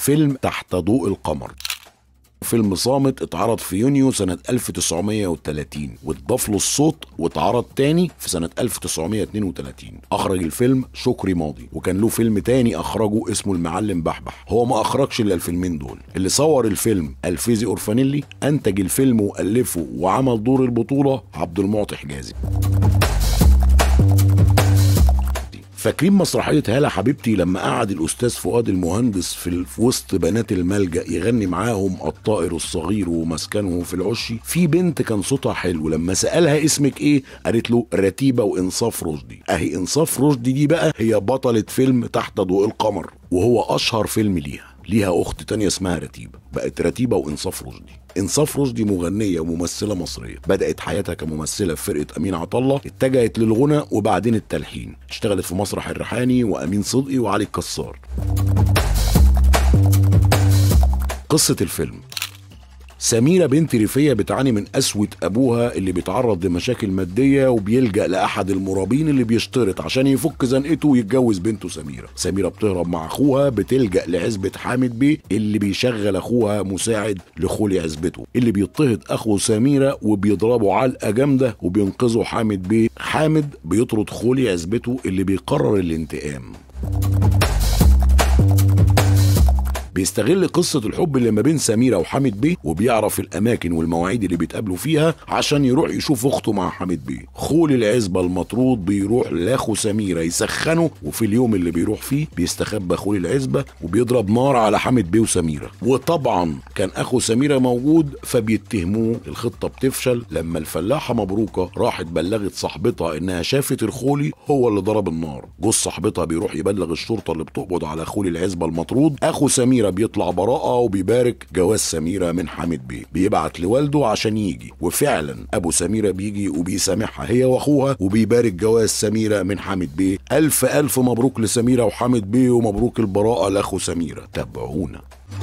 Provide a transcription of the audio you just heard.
فيلم تحت ضوء القمر فيلم صامت اتعرض في يونيو سنة 1930 واتضاف له الصوت واتعرض تاني في سنة 1932 أخرج الفيلم شكري ماضي وكان له فيلم تاني أخرجه اسمه المعلم بحبح هو ما أخرجش إلا الفيلمين دول اللي صور الفيلم ألفيزي أورفانيلي أنتج الفيلم وألفه وعمل دور البطولة عبد المعطي حجازي فاكرين مسرحيه هاله حبيبتي لما قعد الاستاذ فؤاد المهندس في, في وسط بنات الملجا يغني معاهم الطائر الصغير ومسكنه في العشي في بنت كان صوتها حلو لما سالها اسمك ايه قالت له رتيبه وانصاف رشدي اهي انصاف رشدي دي بقى هي بطله فيلم تحت ضوء القمر وهو اشهر فيلم ليها ليها اخت تانية اسمها رتيبه بقت رتيبه وانصاف رشدي انصاف رشدي مغنيه وممثله مصريه بدات حياتها كممثله في فرقه امين عطله اتجهت للغنى وبعدين التلحين اشتغلت في مسرح الريحاني وامين صدقي وعلي الكسار قصه الفيلم سميرة بنت ريفية بتعاني من قسوة أبوها اللي بيتعرض لمشاكل مادية وبيلجأ لأحد المرابين اللي بيشترط عشان يفك زنقته ويتجوز بنته سميرة سميرة بتهرب مع أخوها بتلجأ لعزبة حامد بيه اللي بيشغل أخوها مساعد لخولي عزبته اللي بيضطهد أخو سميرة وبيضربه علقة جامدة وبينقذه حامد بيه حامد بيطرد خولي عزبته اللي بيقرر الانتقام بيستغل قصه الحب اللي ما بين سميره وحامد بيه وبيعرف الاماكن والمواعيد اللي بيتقابلوا فيها عشان يروح يشوف اخته مع حامد بيه خول العزبه المطرود بيروح لاخو سميره يسخنه وفي اليوم اللي بيروح فيه بيستخبى خول العزبه وبيضرب نار على حامد بيه وسميره وطبعا كان اخو سميره موجود فبيتهموه الخطه بتفشل لما الفلاحه مبروكه راحت بلغت صاحبتها انها شافت الخولي هو اللي ضرب النار جوز صاحبتها بيروح يبلغ الشرطه اللي بتقبض على خولي العزبه المطرود اخو سميره بيطلع براءه وبيبارك جواز سميره من حامد بيه بيبعت لوالده عشان يجي وفعلا ابو سميره بيجي وبيسامحها هي واخوها وبيبارك جواز سميره من حامد بيه الف الف مبروك لسميره وحامد بيه ومبروك البراءه لاخو سميره تابعونا